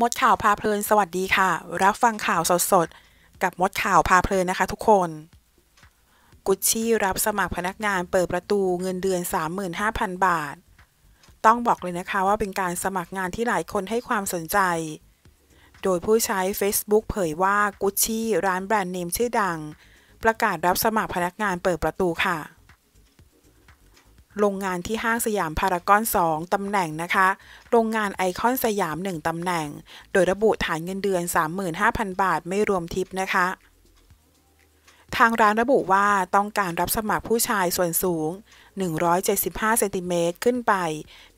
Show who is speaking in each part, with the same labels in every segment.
Speaker 1: มดข่าวพาเพลินสวัสดีค่ะ รับฟังข่าวสดสดกับมดข่าวพาเพลินนะคะทุกคนกุชชี่รับสมัครพนักงานเปิดประตูเงินเดือน 35,000 บาท ต้องบอกเลยนะคะว่าเป็นการสมัครงานที่หลายคนให้ความสนใจ โดยผู้ใช้ Facebook เผยว่ากุชชี่ร้านแบรนด์เนมชื่อดัง ประกาศรับสมัครพนักงานเปิดประตูค่ะโรงงานที่ห้างสยามพารากอน 2 ตำแหน่งนะคะ โรงงานไอคอนสยาม 1 ตำแหน่ง โดยระบุฐานเงินเดือน 35,000 บาท ไม่รวมทิปนะคะ ทางร้านระบุว่าต้องการรับสมัครผู้ชายส่วนสูง 175เซนติเมตรขึ้นไป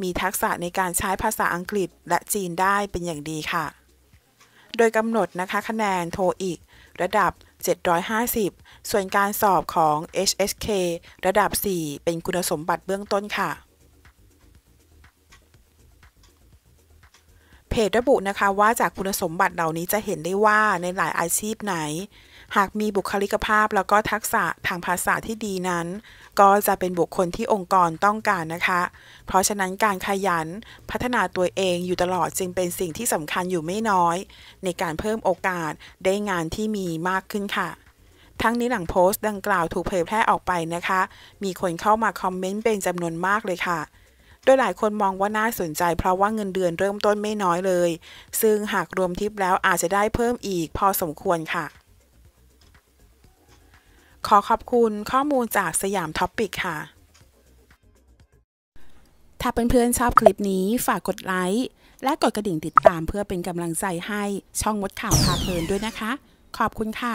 Speaker 1: มีทักษะในการใช้ภาษาอังกฤษและจีนได้เป็นอย่างดีค่ะ โดยกำหนดนะคะ คะแนนโทอีก ระดับ750 ส่วนการสอบของ HSK ระดับ 4 เป็นคุณสมบัติเบื้องต้นค่ะเพจระบุนะคะว่าจากคุณสมบัติเหล่านี้จะเห็นได้ว่าในหลายอาชีพไหน หากมีบุคลิกภาพแล้วก็ทักษะทางภาษาที่ดีนั้น ก็จะเป็นบุคคลที่องค์กรต้องการนะคะ เพราะฉะนั้นการขยันพัฒนาตัวเองอยู่ตลอดจึงเป็นสิ่งที่สำคัญอยู่ไม่น้อย ในการเพิ่มโอกาสได้งานที่มีมากขึ้นค่ะ ทั้งนี้หลังโพสต์ดังกล่าวถูกเผยแพร่ออกไปนะคะ มีคนเข้ามาคอมเมนต์เป็นจำนวนมากเลยค่ะโดยหลายคนมองว่าน่าสนใจเพราะว่าเงินเดือนเริ่มต้นไม่น้อยเลย ซึ่งหากรวมทิปแล้วอาจจะได้เพิ่มอีกพอสมควรค่ะ ขอขอบคุณข้อมูลจากสยามท็อปปิกค่ะ ถ้าเพื่อนๆชอบคลิปนี้ฝากกดไลค์ และกดกระดิ่งติดตามเพื่อเป็นกำลังใจให้ช่องมดข่าวพาเพลินด้วยนะคะ ขอบคุณค่ะ